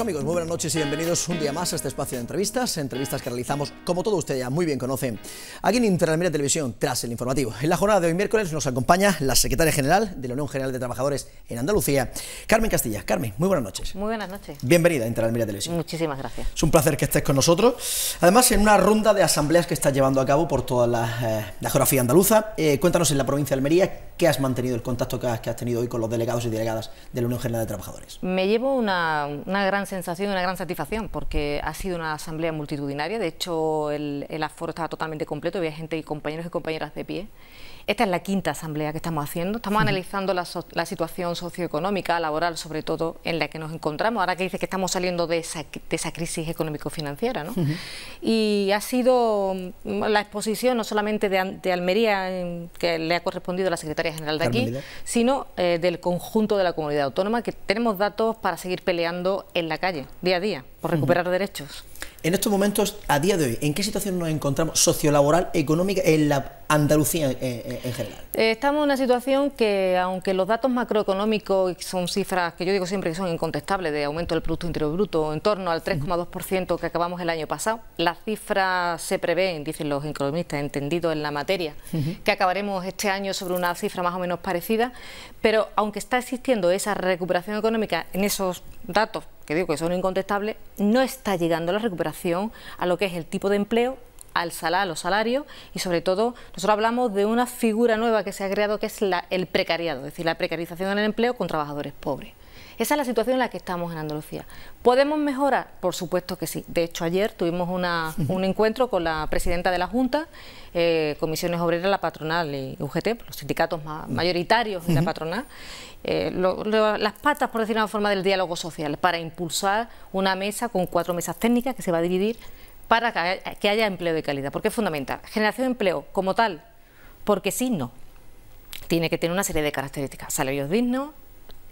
amigos, muy buenas noches y bienvenidos un día más a este espacio de entrevistas, entrevistas que realizamos, como todo usted ya muy bien conoce, aquí en Interalmería Televisión, tras el informativo. En la jornada de hoy miércoles nos acompaña la secretaria general de la Unión General de Trabajadores en Andalucía, Carmen Castilla. Carmen, muy buenas noches. Muy buenas noches. Bienvenida a Interalmería Televisión. Muchísimas gracias. Es un placer que estés con nosotros. Además, en una ronda de asambleas que estás llevando a cabo por toda la, eh, geografía andaluza, eh, cuéntanos en la provincia de Almería qué has mantenido, el contacto que has, tenido hoy con los delegados y delegadas de la Unión General de Trabajadores. Me llevo una gran sensación y una gran satisfacción porque ha sido una asamblea multitudinaria. De hecho, el, el aforo estaba totalmente completo, había gente y compañeros y compañeras de pie. Esta es la quinta asamblea que estamos haciendo. Estamos analizando la, la, situación socioeconómica, laboral, sobre todo, en la que nos encontramos. Ahora que dice que estamos saliendo de esa, de esa crisis económico-financiera. ¿no? Y ha sido mm, la exposición no solamente de, de, Almería, que le ha correspondido a la secretaria general de aquí, sino eh, del conjunto de la comunidad autónoma, que tenemos datos para seguir peleando en calle, día a día, por recuperar derechos. En estos momentos, a día de hoy, ¿en qué situación nos encontramos sociolaboral, económica, en la Andalucía en, general? Eh, estamos en una situación que, aunque los datos macroeconómicos son cifras que yo digo siempre que son incontestables, de aumento del Producto Interior Bruto en torno al 3,2% que acabamos el año pasado, las cifras se prevé, dicen los economistas entendidos en la materia, que acabaremos este año sobre una cifra más o menos parecida, pero aunque está existiendo esa recuperación económica en esos datos que digo que son incontestables, no está llegando la recuperación a lo que es el tipo de empleo, al salario, a los salarios y sobre todo nosotros hablamos de una figura nueva que se ha creado que es la, el precariado, es decir, la precarización en el empleo con trabajadores pobres. Esa es la situación en la que estamos en Andalucía. ¿Podemos mejorar? Por supuesto que sí. De hecho, ayer tuvimos un encuentro con la presidenta de la Junta, eh, Comisiones Obreras, la patronal y UGT, los sindicatos mayoritarios de la patronal, eh, las patas, por decirlo de una forma, del diálogo social, para impulsar una mesa con cuatro mesas técnicas que se va a dividir para que haya, empleo de calidad, porque es fundamental. Generación de empleo como tal, porque si no. Tiene que tener una serie de características, salarios dignos,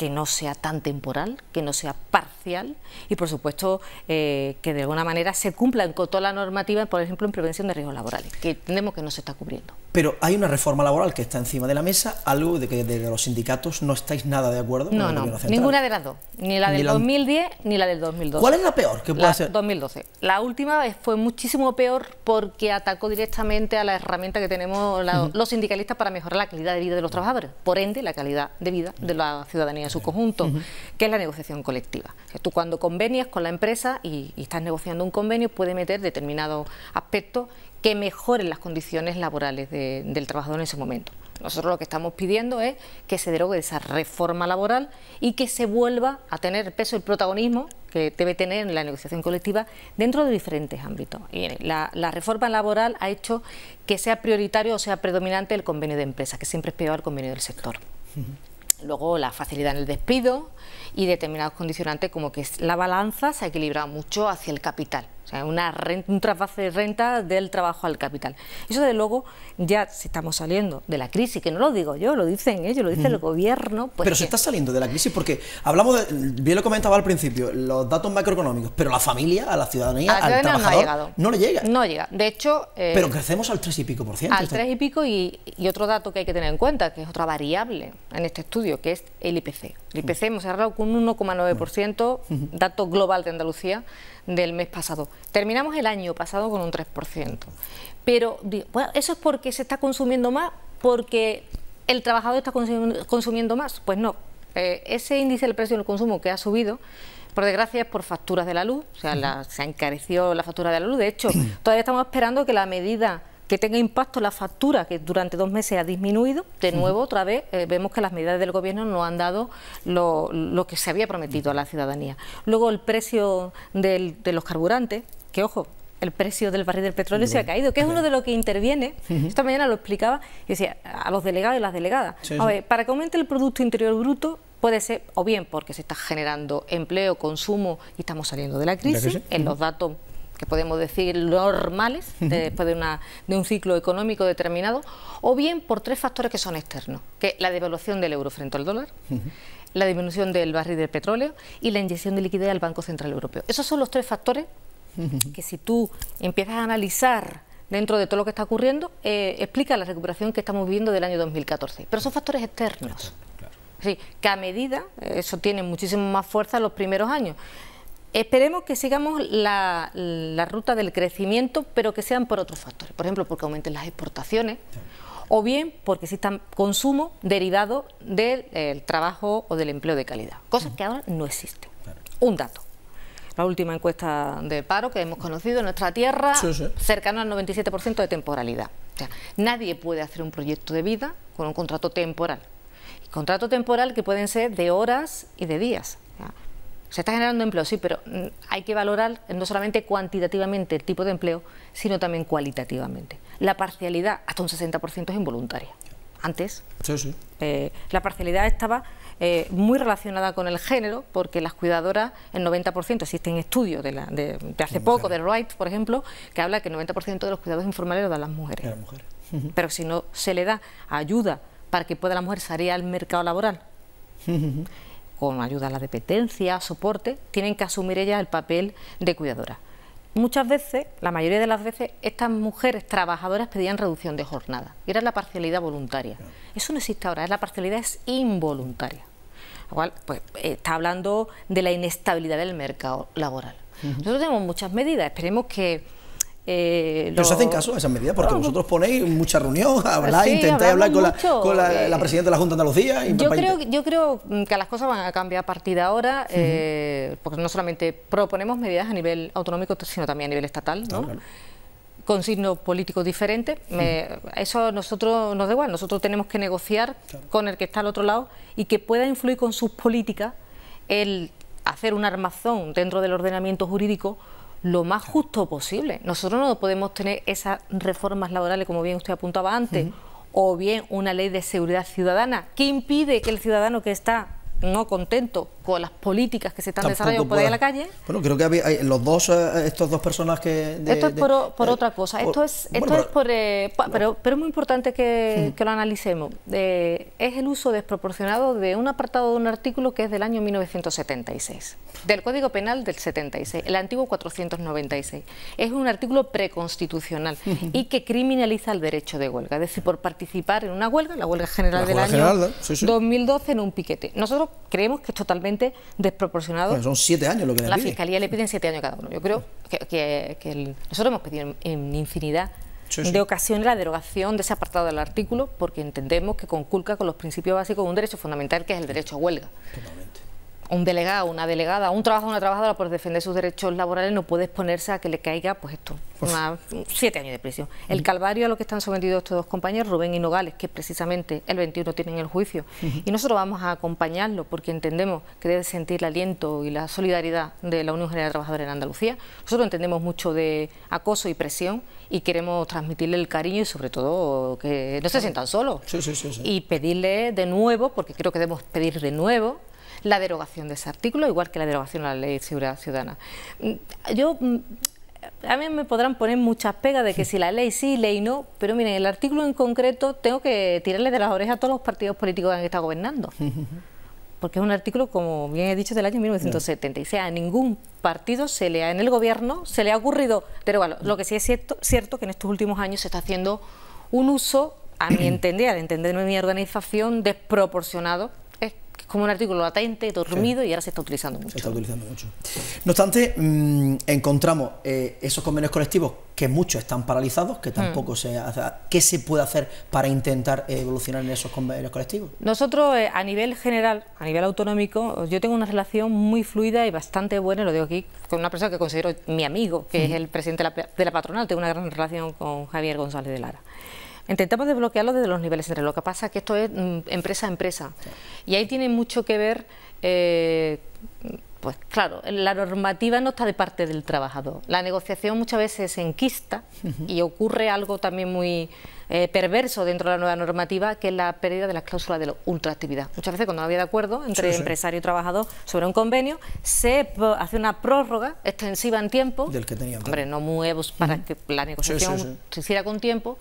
que no sea tan temporal, que no sea parcial y, por supuesto, eh, que de alguna manera se cumpla con toda la normativa, por ejemplo, en prevención de riesgos laborales, que entendemos que no se está cubriendo. Pero hay una reforma laboral que está encima de la mesa, algo de que de los sindicatos no estáis nada de acuerdo. No, no, ninguna de las dos, ni la del 2010 ni la del 2012. ¿Cuál es la peor que puede ser? 2012. La última fue muchísimo peor porque atacó directamente a la herramienta que tenemos los sindicalistas para mejorar la calidad de vida de los trabajadores, por ende la calidad de vida de la ciudadanía en su conjunto, que es la negociación colectiva. tú cuando convenias con la empresa y, y estás negociando un convenio, puedes meter determinados aspectos que mejoren las condiciones laborales del trabajador en ese momento. Nosotros lo que estamos pidiendo es que se derogue esa reforma laboral y que se vuelva a tener peso y el protagonismo que debe tener en la negociación colectiva dentro de diferentes ámbitos. Y la, reforma laboral ha hecho que sea prioritario o sea predominante el convenio de empresa, que siempre es peor el convenio del sector. Luego la facilidad en el despido y determinados condicionantes como que la balanza se ha equilibrado mucho hacia el capital. O sea, una un traspaso de renta del trabajo al capital. Eso, de luego, ya si estamos saliendo de la crisis, que no lo digo yo, lo dicen ellos, lo dice el gobierno. Pues pero se está saliendo de la crisis porque hablamos, de, bien lo comentaba al principio, los datos macroeconómicos, pero la familia, a la ciudadanía, al trabajador, no, ha no le llega. No llega. De hecho... Eh, pero crecemos al 3 y pico por ciento. Al 3 este y pico y, otro dato que hay que tener en cuenta, que es otra variable en este estudio, que es el IPC. El IPC hemos cerrado con un 1,9%, ciento dato global de Andalucía, del mes pasado. Terminamos el año pasado con un 3%. Pero bueno, eso es porque se está consumiendo más, porque el trabajador está consumiendo, más. Pues no, eh, ese índice del precio del consumo que ha subido, por desgracia, es por facturas de la luz, o sea, la, se encareció la factura de la luz. De hecho, todavía estamos esperando que la medida que tenga impacto la factura que durante dos meses ha disminuido, de nuevo otra vez eh, vemos que las medidas del gobierno no han dado lo, que se había prometido a la ciudadanía. Luego el precio de los carburantes, que ojo, el precio del barril del petróleo se ha caído, que es uno de los que interviene. Esta mañana lo explicaba y decía a los delegados y las delegadas. a ver, para que aumente el Producto Interior Bruto puede ser o bien porque se está generando empleo, consumo y estamos saliendo de la crisis, en los datos que podemos decir normales, después de, una, de un ciclo económico determinado, o bien por tres factores que son externos, que la devaluación del euro frente al dólar, la disminución del barril del petróleo y la inyección de liquidez al Banco Central Europeo. Esos son los tres factores que si tú empiezas a analizar dentro de todo lo que está ocurriendo, eh, explica la recuperación que estamos viviendo del año 2014. Pero son factores externos. Sí, que a medida, eh, eso tiene muchísimo más fuerza en los primeros años. Esperemos que sigamos la, ruta del crecimiento, pero que sean por otros factores. Por ejemplo, porque aumenten las exportaciones o bien porque existan consumo derivado del trabajo o del empleo de calidad, cosas que ahora no existen. Un dato. La última encuesta de paro que hemos conocido en nuestra tierra, cercano al 97% de temporalidad. O sea, nadie puede hacer un proyecto de vida con un contrato temporal. contrato temporal que pueden ser de horas y de días. Se está generando empleo, sí, pero mm, hay que valorar no solamente cuantitativamente el tipo de empleo, sino también cualitativamente. La parcialidad, hasta un 60% es involuntaria. Antes, sí, sí. Eh, la parcialidad estaba eh, muy relacionada con el género, porque las cuidadoras, el 90%, existen estudios de, de, hace poco, de Wright, por ejemplo, que habla que el 90% de los cuidados informales lo dan las mujeres. Pero si no se le da ayuda para que pueda la mujer salir al mercado laboral con ayuda a la dependencia, soporte, tienen que asumir ellas el papel de cuidadora. Muchas veces, la mayoría de las veces, estas mujeres trabajadoras pedían reducción de jornada. Y era la parcialidad voluntaria. Eso no existe ahora, la parcialidad es involuntaria. Igual, pues, está hablando de la inestabilidad del mercado laboral. Nosotros tenemos muchas medidas, esperemos que eh, se hacen caso a esas medidas? Porque vosotros ponéis mucha reunión, habláis, intentáis hablar con, la, con eh, la, presidenta de la Junta de Andalucía. Y yo, creo, yo creo que las cosas van a cambiar a partir de ahora, eh, porque no solamente proponemos medidas a nivel autonómico, sino también a nivel estatal, con signos políticos diferentes, eso a nosotros nos da igual, nosotros tenemos que negociar con el que está al otro lado y que pueda influir con sus políticas el hacer un armazón dentro del ordenamiento jurídico lo más justo posible. Nosotros no podemos tener esas reformas laborales, como bien usted apuntaba antes, o bien una ley de seguridad ciudadana que impide que el ciudadano que está no contento con las políticas que se están desarrollando por ahí en la calle. Bueno, creo que había, hay, los dos, eh, estos dos personas que... esto es por, eh, otra cosa, esto es, esto es por... Eh, pero, pero es muy importante que, lo analicemos. es el uso desproporcionado de un apartado de un artículo que es del año 1976, del Código Penal del 76, el antiguo 496. Es un artículo preconstitucional y que criminaliza el derecho de huelga, es decir, por participar en una huelga, la huelga general del año sí, sí. 2012 en un piquete. Nosotros creemos que es totalmente desproporcionado. son siete años lo que le La Fiscalía le piden siete años cada uno. Yo creo que, nosotros hemos pedido en infinidad de ocasiones la derogación de ese apartado del artículo porque entendemos que conculca con los principios básicos de un derecho fundamental que es el derecho a huelga. Totalmente un delegado, una delegada, un trabajador, una trabajadora por defender sus derechos laborales no puede exponerse a que le caiga, pues esto, pues una, siete años de prisión. El calvario a lo que están sometidos estos dos compañeros, Rubén y Nogales, que precisamente el 21 tienen el juicio, y nosotros vamos a acompañarlo porque entendemos que debe sentir el aliento y la solidaridad de la Unión General de Trabajadores en Andalucía. Nosotros entendemos mucho de acoso y presión y queremos transmitirle el cariño y sobre todo que no se sientan solos. Sí, sí, sí, y pedirle de nuevo, porque creo que debemos pedir de nuevo la derogación de ese artículo, igual que la derogación de la ley de seguridad ciudadana. Mm, yo mm, a mí me podrán poner muchas pegas de que si la ley sí, ley no, pero miren, el artículo en concreto tengo que tirarle de las orejas a todos los partidos políticos que han estado gobernando. Porque es un artículo, como bien he dicho, del año y A ningún partido se le ha, en el gobierno se le ha ocurrido Pero bueno, Lo que sí es cierto, cierto que en estos últimos años se está haciendo un uso, a mi entender, a entender mi organización, desproporcionado como un artículo latente, dormido y ahora se está utilizando mucho. Se está utilizando mucho. No obstante, mm, encontramos eh, esos convenios colectivos que muchos están paralizados, que mm. tampoco se hace. ¿Qué se puede hacer para intentar evolucionar en esos convenios colectivos? Nosotros, eh, a nivel general, a nivel autonómico, yo tengo una relación muy fluida y bastante buena, lo digo aquí, con una persona que considero mi amigo, que mm. es el presidente de la, de la patronal, tengo una gran relación con Javier González de Lara. Intentamos desbloquearlo desde los niveles entre Lo que pasa es que esto es mm, empresa a empresa. Y ahí tiene mucho que ver, eh, pues claro, la normativa no está de parte del trabajador. La negociación muchas veces se enquista y ocurre algo también muy eh, perverso dentro de la nueva normativa, que es la pérdida de las cláusulas de la ultraactividad. Muchas veces cuando no había de acuerdo entre empresario y trabajador sobre un convenio, se hace una prórroga extensiva en tiempo. Del que teníamos. Hombre, no muevos para que la negociación se hiciera con tiempo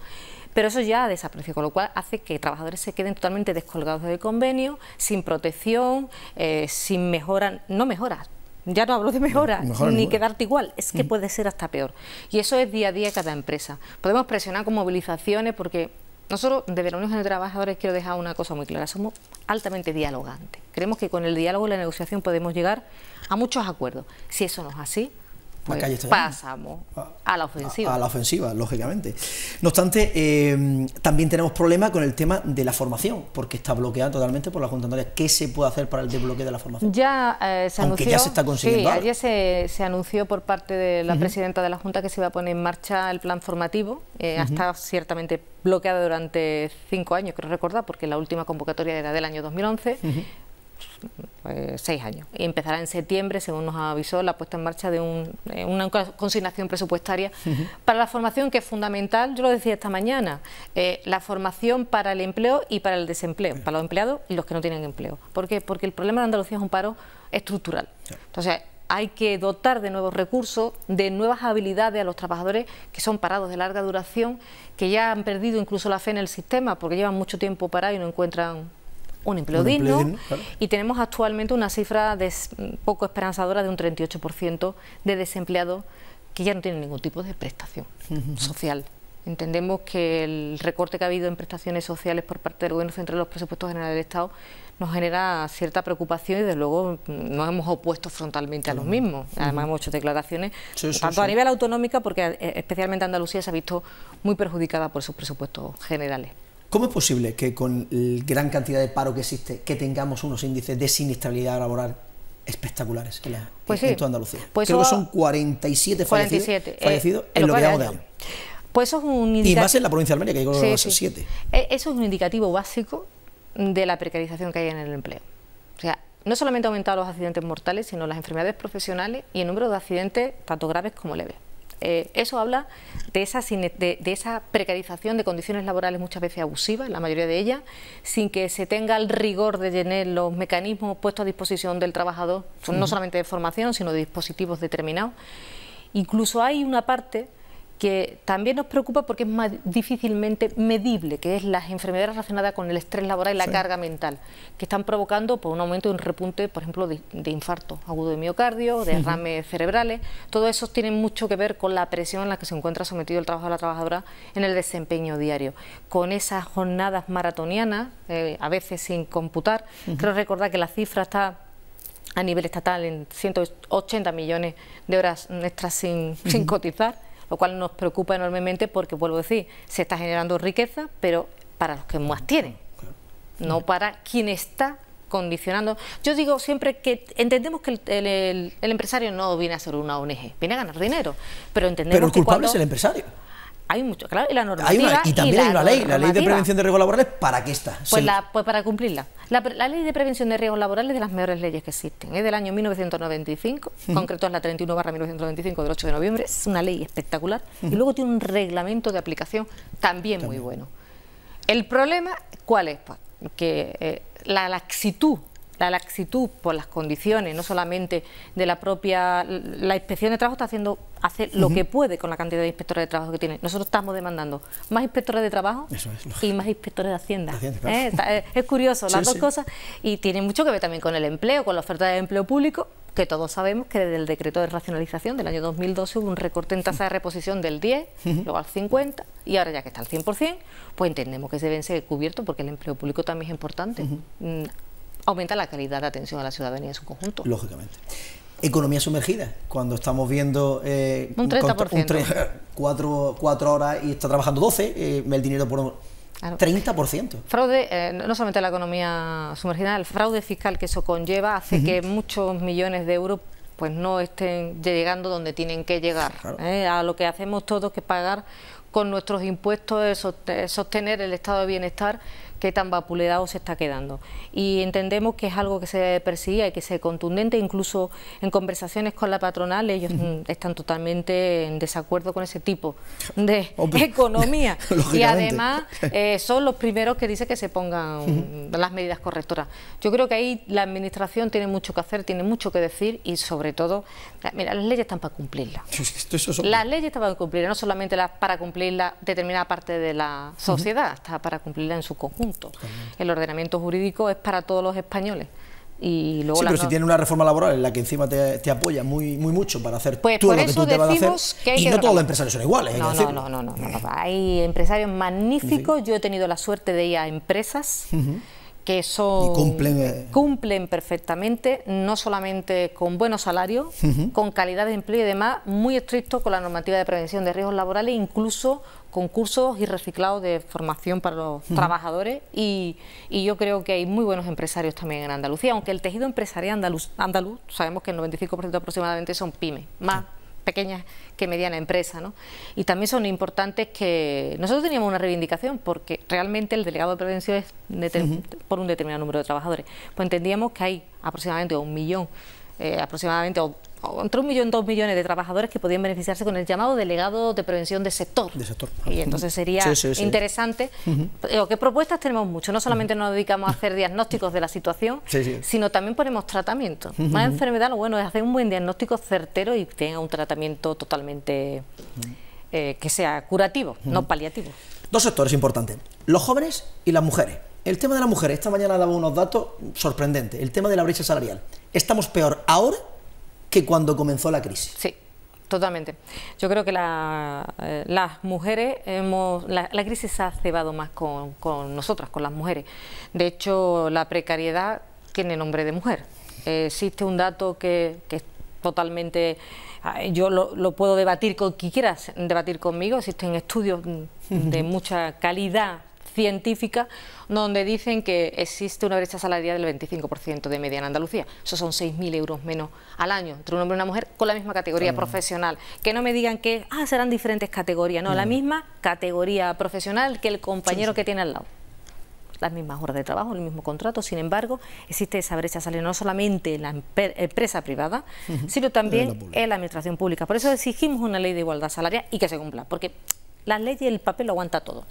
pero eso ya desaparecido, con lo cual hace que trabajadores se queden totalmente descolgados del convenio, sin protección, eh, sin mejora, no mejoras, ya no hablo de mejora, ni quedarte igual, es que mm. puede ser hasta peor. Y eso es día a día cada empresa. Podemos presionar con movilizaciones porque nosotros de la Unión de Trabajadores quiero dejar una cosa muy clara, somos altamente dialogantes. Creemos que con el diálogo y la negociación podemos llegar a muchos acuerdos. Si eso no es así, pues pasamos ah, a la ofensiva. A, la ofensiva, lógicamente. No obstante, em, también tenemos problemas con el tema de la formación, porque está bloqueada totalmente por la Junta Andalucía. ¿Qué se puede hacer para el desbloqueo de la formación? Ya eh, se Aunque anunció. ya se está consiguiendo. Sí, ayer se, anunció por parte de la presidenta de la Junta que se iba a poner en marcha el plan formativo. Eh, ha estado ciertamente bloqueada durante cinco años, creo recordar, porque la última convocatoria era del año 2011. Eh, seis años. Y empezará en septiembre, según nos avisó, la puesta en marcha de eh, una consignación presupuestaria para la formación, que es fundamental, yo lo decía esta mañana, eh, la formación para el empleo y para el desempleo, para los empleados y los que no tienen empleo. ¿Por qué? Porque el problema de Andalucía es un paro estructural. Entonces, hay que dotar de nuevos recursos, de nuevas habilidades a los trabajadores que son parados de larga duración, que ya han perdido incluso la fe en el sistema porque llevan mucho tiempo parados y no encuentran un empleo, digno, y tenemos actualmente una cifra poco esperanzadora de un 38% de desempleados que ya no tienen ningún tipo de prestación social. Entendemos que el recorte que ha habido en prestaciones sociales por parte del Gobierno Central de los presupuestos generales del Estado nos genera cierta preocupación y desde luego nos hemos opuesto frontalmente a los mismos. Además hemos hecho declaraciones, tanto a nivel autonómico, porque eh, especialmente Andalucía se ha visto muy perjudicada por sus presupuestos generales. ¿Cómo es posible que con la gran cantidad de paro que existe, que tengamos unos índices de siniestralidad laboral espectaculares en, pues Andalucía? Pues Creo que son 47, eh, fallecidos, en, lo que damos de año. Pues Y más en la provincia de Almería, que hay sí, eh, Eso es un indicativo básico de la precarización que hay en el empleo. O sea, no solamente ha aumentado los accidentes mortales, sino las enfermedades profesionales y el número de accidentes, tanto graves como leves. Eh, eso habla de esa, de esa precarización de condiciones laborales muchas veces abusivas, la mayoría de ellas, sin que se tenga el rigor de llenar los mecanismos puestos a disposición del trabajador, pues no solamente de formación, sino de dispositivos determinados. Incluso hay una parte que también nos preocupa porque es más difícilmente medible, que es las enfermedades relacionadas con el estrés laboral y la carga mental, que están provocando por pues, un aumento, de un repunte, por ejemplo, de, infarto agudo de miocardio, de derrames cerebrales. Todo eso tiene mucho que ver con la presión en la que se encuentra sometido el trabajo de la trabajadora en el desempeño diario. Con esas jornadas maratonianas, eh, a veces sin computar, creo recordar que la cifra está a nivel estatal en 180 millones de horas extras sin cotizar lo cual nos preocupa enormemente porque, vuelvo a decir, se está generando riqueza, pero para los que más tienen, no para quien está condicionando. Yo digo siempre que entendemos que el, el, empresario no viene a ser una ONG, viene a ganar dinero, pero entendemos pero el culpable es el empresario hay mucho, claro, y la normativa. y también hay una ley, la ley de prevención de riesgos laborales, ¿para qué está? Pues, la, pues para cumplirla. La, ley de prevención de riesgos laborales es de las mejores leyes que existen, es del año 1995, en concreto es la 31 barra 1995 del 8 de noviembre, es una ley espectacular, y luego tiene un reglamento de aplicación también, muy bueno. El problema, ¿cuál es? Pues, que eh, la laxitud la laxitud por las condiciones, no solamente de la propia... La inspección de trabajo está haciendo hace lo que puede con la cantidad de inspectores de trabajo que tiene. Nosotros estamos demandando más inspectores de trabajo y más inspectores de Hacienda. ¿eh? es, curioso las dos cosas y tiene mucho que ver también con el empleo, con la oferta de empleo público, que todos sabemos que desde el decreto de racionalización del año 2012 hubo un recorte en tasa de reposición del 10, luego al 50 y ahora ya que está al 100%, pues entendemos que se deben ser cubiertos porque el empleo público también es importante aumenta la calidad de atención a la ciudadanía en su conjunto. Lógicamente. Economía sumergida, cuando estamos viendo eh, un 30%. Un horas y está trabajando 12, eh, el dinero por 30%. Fraude, eh, no solamente la economía sumergida, el fraude fiscal que eso conlleva hace que muchos millones de euros pues no estén llegando donde tienen que llegar, ¿eh? a lo que hacemos todos que pagar con nuestros impuestos, sostener el estado de bienestar qué tan vapuleado se está quedando. Y entendemos que es algo que se persigue y que se contundente, incluso en conversaciones con la patronal, ellos mm, están totalmente en desacuerdo con ese tipo de economía. y además eh, son los primeros que dicen que se pongan las medidas correctoras. Yo creo que ahí la administración tiene mucho que hacer, tiene mucho que decir y sobre todo, mira, las leyes están para cumplirlas. Las leyes están para cumplirlas, no solamente las para cumplir la determinada parte de la sociedad, está para cumplirla en su conjunto. El ordenamiento jurídico es para todos los españoles. Y luego pero si tiene una reforma laboral en la que encima te, apoya muy, muy mucho para hacer pues lo que tú te vas a hacer, y no todos los empresarios son iguales. No, no, no, no, no, Hay empresarios magníficos. Yo he tenido la suerte de ir a empresas que son eh, cumplen, perfectamente, no solamente con buenos salarios, con calidad de empleo y demás, muy estricto con la normativa de prevención de riesgos laborales, incluso concursos y reciclados de formación para los trabajadores y, yo creo que hay muy buenos empresarios también en Andalucía, aunque el tejido empresarial andaluz, andaluz sabemos que el 95% aproximadamente son pymes, más pequeñas que mediana empresas Y también son importantes que nosotros teníamos una reivindicación porque realmente el delegado de prevención es por un determinado número de trabajadores, pues entendíamos que hay aproximadamente un millón eh, aproximadamente entre un millón, y dos millones de trabajadores que podían beneficiarse con el llamado delegado de prevención de sector. De sector. Y entonces sería interesante. Eh, ¿Qué propuestas tenemos mucho? No solamente nos dedicamos a hacer diagnósticos de la situación, sino también ponemos tratamiento. Más enfermedad, lo bueno es hacer un buen diagnóstico certero y tenga un tratamiento totalmente eh, que sea curativo, no paliativo. Dos sectores importantes, los jóvenes y las mujeres. El tema de las mujeres, esta mañana daba unos datos sorprendentes, el tema de la brecha salarial. Estamos peor ahora que cuando comenzó la crisis. Sí. Totalmente. Yo creo que eh, las mujeres hemos. La, crisis se ha cebado más con, nosotras, con las mujeres. De hecho, la precariedad tiene nombre de mujer. existe un dato que, que es totalmente. Ah, yo lo, lo, puedo debatir con quien quieras debatir conmigo. Existen estudios de mucha calidad científica donde dicen que existe una brecha salarial del 25% de media en Andalucía. Eso son 6.000 euros menos al año entre un hombre y una mujer con la misma categoría profesional. Que no me digan que ah, serán diferentes categorías, no, la misma categoría profesional que el compañero que tiene al lado las mismas horas de trabajo, el mismo contrato. Sin embargo, existe esa brecha salarial no solamente en la empresa privada, sino también en la, administración pública. Por eso exigimos una ley de igualdad salarial y que se cumpla, porque la ley y el papel lo aguanta todo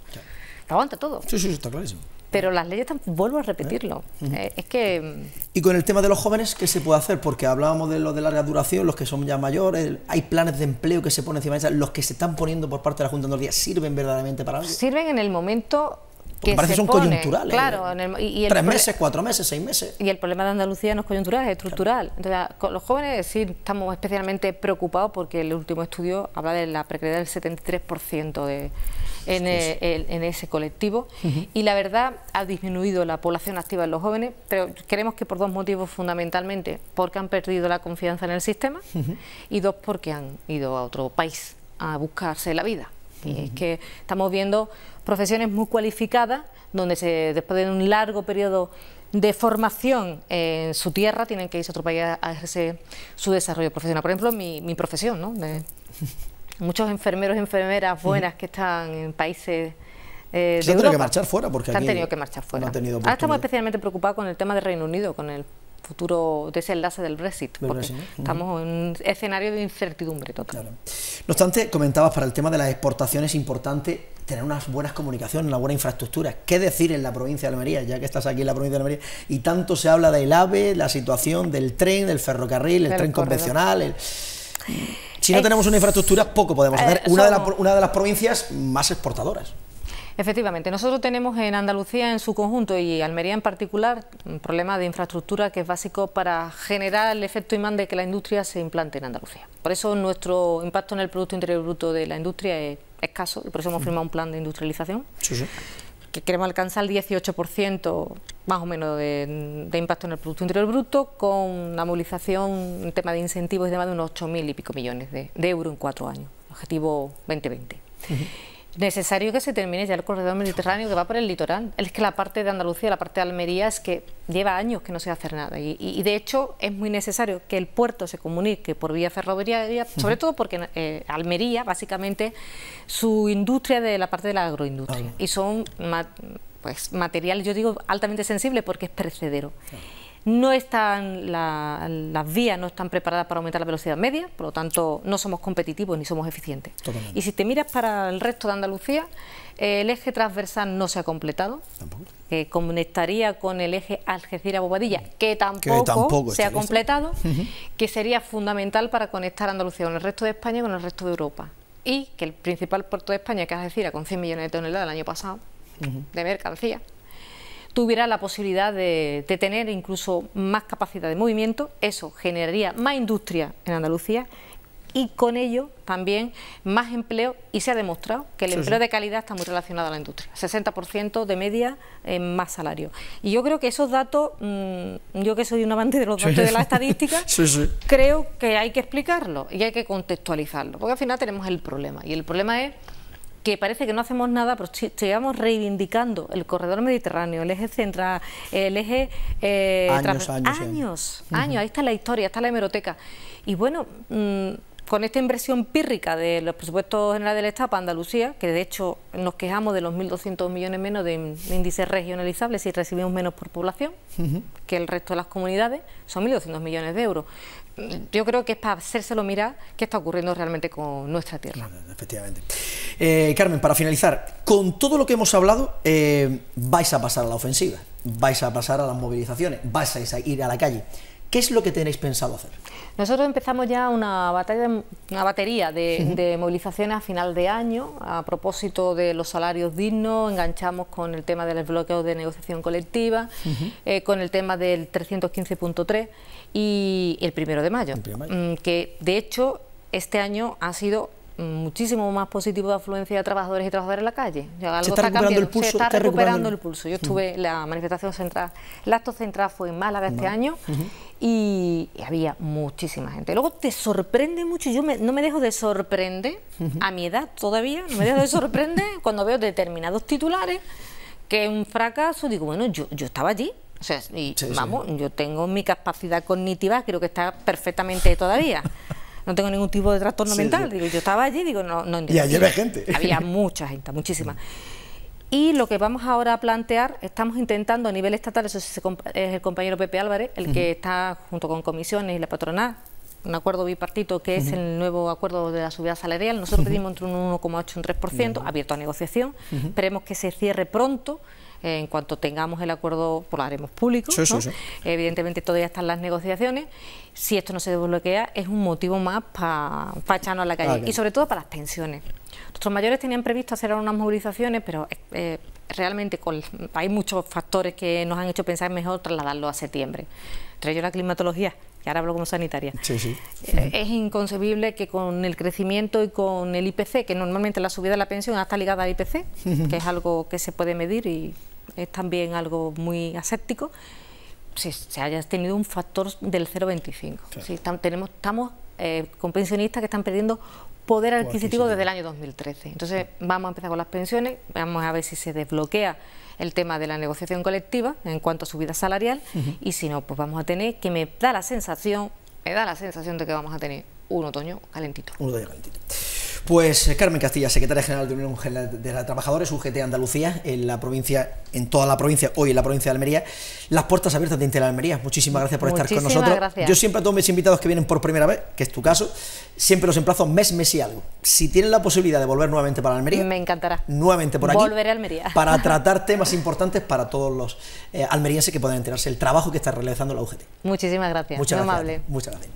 aguanta todo. Sí, sí, está clarísimo. Pero las leyes, vuelvo a repetirlo, eh, es que... Mm, y con el tema de los jóvenes, ¿qué se puede hacer? Porque hablábamos de los de larga duración, los que son ya mayores, hay planes de empleo que se ponen encima de esa, los que se están poniendo por parte de la Junta de Andalucía, ¿sirven verdaderamente para algo? Sirven en el momento que parece que son coyunturales. Claro, ¿eh? en el, y, tres meses, cuatro meses, seis meses. Y el problema de Andalucía no es coyuntural, es estructural. Entonces, ah, con los jóvenes sí estamos especialmente preocupados porque el último estudio habla de la precariedad del 73% de en, eh, en ese colectivo y la verdad ha disminuido la población activa en los jóvenes, pero creemos que por dos motivos fundamentalmente, porque han perdido la confianza en el sistema y dos porque han ido a otro país a buscarse la vida. Y es que estamos viendo profesiones muy cualificadas donde se, después de un largo periodo de formación en su tierra tienen que irse a otro país a ejercer su desarrollo profesional. Por ejemplo, mi, profesión, ¿no? muchos enfermeros y enfermeras buenas que están en países se eh, han tenido que marchar fuera porque han tenido que marchar fuera. Ahora estamos especialmente preocupados con el tema del Reino Unido, con el futuro de ese enlace del Brexit estamos en un escenario de incertidumbre total. No obstante, comentabas para el tema de las exportaciones importante tener unas buenas comunicaciones, una buena infraestructura. ¿Qué decir en la provincia de Almería, ya que estás aquí en la provincia de Almería? Y tanto se habla del AVE, la situación del tren, del ferrocarril, el tren convencional. El... Si no eh, tenemos una infraestructura, poco podemos hacer. Una de, las provincias más exportadoras. Efectivamente, nosotros tenemos en Andalucía en su conjunto y Almería en particular un problema de infraestructura que es básico para generar el efecto imán de que la industria se implante en Andalucía. Por eso nuestro impacto en el Producto Interior Bruto de la industria es escaso y por eso hemos mm. firmado un plan de industrialización que queremos alcanzar el 18% más o menos de, impacto en el Producto Interior Bruto, con una movilización en tema de incentivos de más de unos 8.000 y pico millones de, euros en cuatro años, objetivo 2020. Necesario que se termine ya el corredor mediterráneo que va por el litoral. Es que la parte de Andalucía, la parte de Almería, es que lleva años que no se hace nada. Y, de hecho es muy necesario que el puerto se comunique por vía ferroviaria, sobre todo porque eh, Almería, básicamente, su industria de la parte de la agroindustria. Ah. Y son pues material, yo digo altamente sensible porque es precedero. No están las vías no están preparadas para aumentar la velocidad media, por lo tanto no somos competitivos ni somos eficientes. Y si te miras para el resto de Andalucía, el eje transversal no se ha completado, que eh, conectaría con el eje Algeciras-Bobadilla, que tampoco, se ha completado, que sería fundamental para conectar Andalucía con el resto de España y con el resto de Europa. Y que el principal puerto de España, que es Algeciras, con 100 millones de toneladas el año pasado, de mercancía, tuviera la posibilidad de, tener incluso más capacidad de movimiento, eso generaría más industria en Andalucía y con ello también más empleo y se ha demostrado que el empleo de calidad está muy relacionado a la industria, 60% de media en más salario. Y yo creo que esos datos, mm, yo que soy un amante de los datos de la estadística, creo que hay que explicarlo y hay que contextualizarlo, porque al final tenemos el problema y el problema es que parece que no hacemos nada, pero llevamos reivindicando el corredor mediterráneo, el eje central, el eje... Eh, años, años, ahí está la historia, está la hemeroteca. Y bueno... Mm, con esta inversión pírrica de los presupuestos generales del Estado para Andalucía, que de hecho nos quejamos de los 1.200 millones menos de índices regionalizables y recibimos menos por población que el resto de las comunidades, son 1.200 millones de euros. Yo creo que es para hacérselo mirar qué está ocurriendo realmente con nuestra tierra. Efectivamente. Eh, Carmen, para finalizar, con todo lo que hemos hablado, eh, vais a pasar a la ofensiva, vais a pasar a las movilizaciones, vais a ir a la calle. ¿Qué es lo que tenéis pensado hacer? Nosotros empezamos ya una, batalla, una batería de, movilizaciones a final de año a propósito de los salarios dignos, enganchamos con el tema del bloqueo de negociación colectiva, eh, con el tema del 315.3 y el primero de mayo, primero de mayo. Mm, que de hecho este año ha sido muchísimo más positivo de afluencia de trabajadores y trabajadoras en la calle. algo está, cambiando, se está, recuperando, el... pulso. Yo estuve, en mm. la manifestación central, el acto central fue en Málaga este año y, había muchísima gente. Luego te sorprende mucho, yo no me dejo de sorprender, a mi edad todavía, no me dejo de sorprender cuando veo determinados titulares que un fracaso, digo, bueno, yo, yo estaba allí, o sea, y vamos, yo tengo mi capacidad cognitiva, creo que está perfectamente todavía no tengo ningún tipo de trastorno mental. Digo, yo estaba allí, digo, no, no Y había gente. Había mucha gente, muchísima. Y lo que vamos ahora a plantear, estamos intentando a nivel estatal, eso es el compañero Pepe Álvarez, el que está junto con comisiones y la patronal, un acuerdo bipartito que es el nuevo acuerdo de la subida salarial. Nosotros pedimos entre un 1,8 y un 3%, abierto a negociación. Esperemos que se cierre pronto en cuanto tengamos el acuerdo, pues lo haremos público. Evidentemente todavía están las negociaciones. Si esto no se desbloquea, es un motivo más para echarnos a la calle. Y sobre todo para las pensiones. Nuestros mayores tenían previsto hacer unas movilizaciones, pero eh, eh, realmente con, hay muchos factores que nos han hecho pensar mejor trasladarlo a septiembre. Entre ellos la climatología, y ahora hablo como sanitaria. Sí, eh, es inconcebible que con el crecimiento y con el IPC, que normalmente la subida de la pensión está ligada al IPC, que es algo que se puede medir y es también algo muy aséptico, si se haya tenido un factor del 0,25. Si tenemos, estamos eh, con pensionistas que están perdiendo poder adquisitivo, desde el año 2013. Entonces, vamos a empezar con las pensiones, vamos a ver si se desbloquea el tema de la negociación colectiva en cuanto a subida salarial y si no, pues vamos a tener, que me da la sensación, me da la sensación de que vamos a tener un otoño calentito. Un otoño calentito. Pues eh, Carmen Castilla, secretaria general de Unión de Trabajadores, UGT Andalucía, en la provincia, en toda la provincia, hoy en la provincia de Almería, las puertas abiertas de Interalmería. Almería. Muchísimas gracias por estar con nosotros. Yo siempre a todos mis invitados que vienen por primera vez, que es tu caso, siempre los emplazo mes, mes y algo. Si tienen la posibilidad de volver nuevamente para Almería, me encantará. Nuevamente por aquí. Volveré a Almería. Para tratar temas importantes para todos los eh, almerienses que puedan enterarse el trabajo que está realizando la UGT. Muchísimas gracias. Muchas gracias. Amable. Muchas gracias.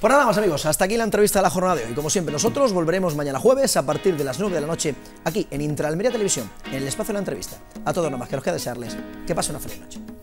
Pues nada más amigos, hasta aquí la entrevista de la jornada de hoy. Como siempre, nosotros volveremos mañana la jueves a partir de las 9 de la noche aquí en Intralmería Televisión, en el espacio de la entrevista. A todos nomás que los queda desearles que pase una feliz noche.